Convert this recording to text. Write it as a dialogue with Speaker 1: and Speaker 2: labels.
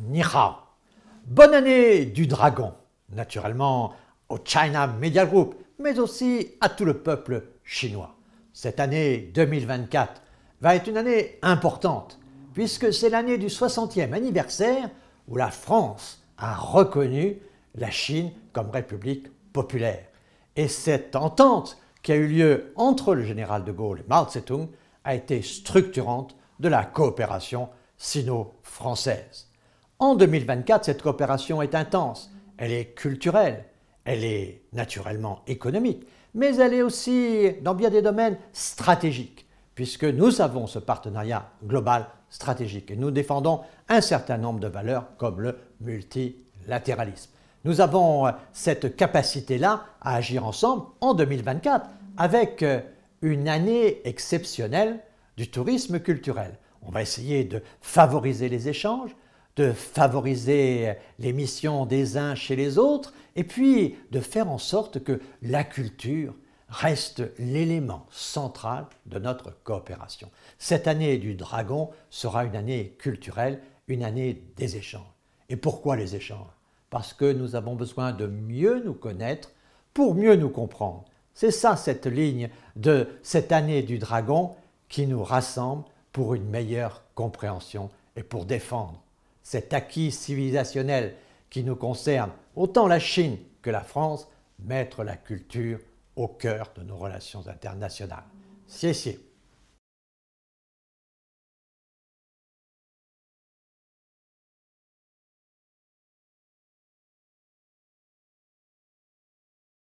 Speaker 1: Ni Bonne année du dragon, naturellement au China Media Group, mais aussi à tout le peuple chinois. Cette année 2024 va être une année importante, puisque c'est l'année du 60e anniversaire où la France a reconnu la Chine comme république populaire. Et cette entente qui a eu lieu entre le général de Gaulle et Mao Zedong a été structurante de la coopération sino-française. En 2024, cette coopération est intense, elle est culturelle, elle est naturellement économique, mais elle est aussi, dans bien des domaines, stratégique, puisque nous avons ce partenariat global stratégique et nous défendons un certain nombre de valeurs comme le multilatéralisme. Nous avons euh, cette capacité-là à agir ensemble en 2024 avec euh, une année exceptionnelle du tourisme culturel. On va essayer de favoriser les échanges, de favoriser les missions des uns chez les autres, et puis de faire en sorte que la culture reste l'élément central de notre coopération. Cette année du dragon sera une année culturelle, une année des échanges. Et pourquoi les échanges Parce que nous avons besoin de mieux nous connaître pour mieux nous comprendre. C'est ça cette ligne de cette année du dragon qui nous rassemble pour une meilleure compréhension et pour défendre cet acquis civilisationnel qui nous concerne, autant la Chine que la France, mettre la culture au cœur de nos relations internationales. C'est